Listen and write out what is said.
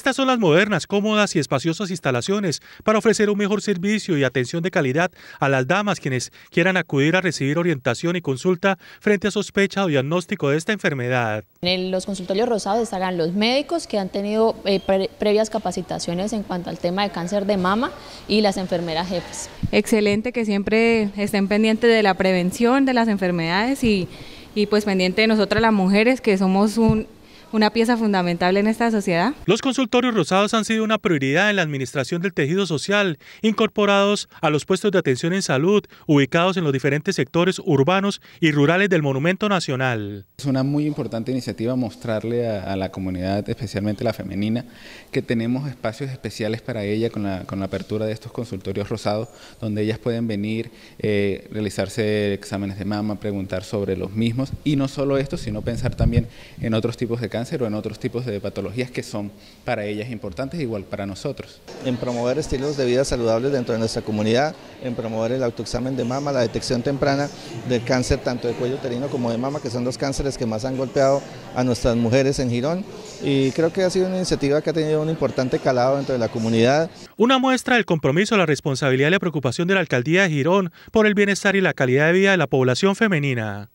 Estas son las modernas, cómodas y espaciosas instalaciones para ofrecer un mejor servicio y atención de calidad a las damas quienes quieran acudir a recibir orientación y consulta frente a sospecha o diagnóstico de esta enfermedad. En los consultorios rosados estarán los médicos que han tenido eh, previas capacitaciones en cuanto al tema de cáncer de mama y las enfermeras jefes. Excelente que siempre estén pendientes de la prevención de las enfermedades y, y pues pendiente de nosotras las mujeres que somos un una pieza fundamental en esta sociedad. Los consultorios rosados han sido una prioridad en la administración del tejido social, incorporados a los puestos de atención en salud, ubicados en los diferentes sectores urbanos y rurales del Monumento Nacional. Es una muy importante iniciativa mostrarle a, la comunidad, especialmente la femenina, que tenemos espacios especiales para ella con la, apertura de estos consultorios rosados, donde ellas pueden venir, eh, realizarse exámenes de mama, preguntar sobre los mismos, y no solo esto, sino pensar también en otros tipos de cánceres cáncer o en otros tipos de patologías que son para ellas importantes, igual para nosotros. En promover estilos de vida saludables dentro de nuestra comunidad, en promover el autoexamen de mama, la detección temprana del cáncer tanto de cuello uterino como de mama, que son los cánceres que más han golpeado a nuestras mujeres en Girón. Y creo que ha sido una iniciativa que ha tenido un importante calado dentro de la comunidad. Una muestra del compromiso, la responsabilidad y la preocupación de la alcaldía de Girón por el bienestar y la calidad de vida de la población femenina.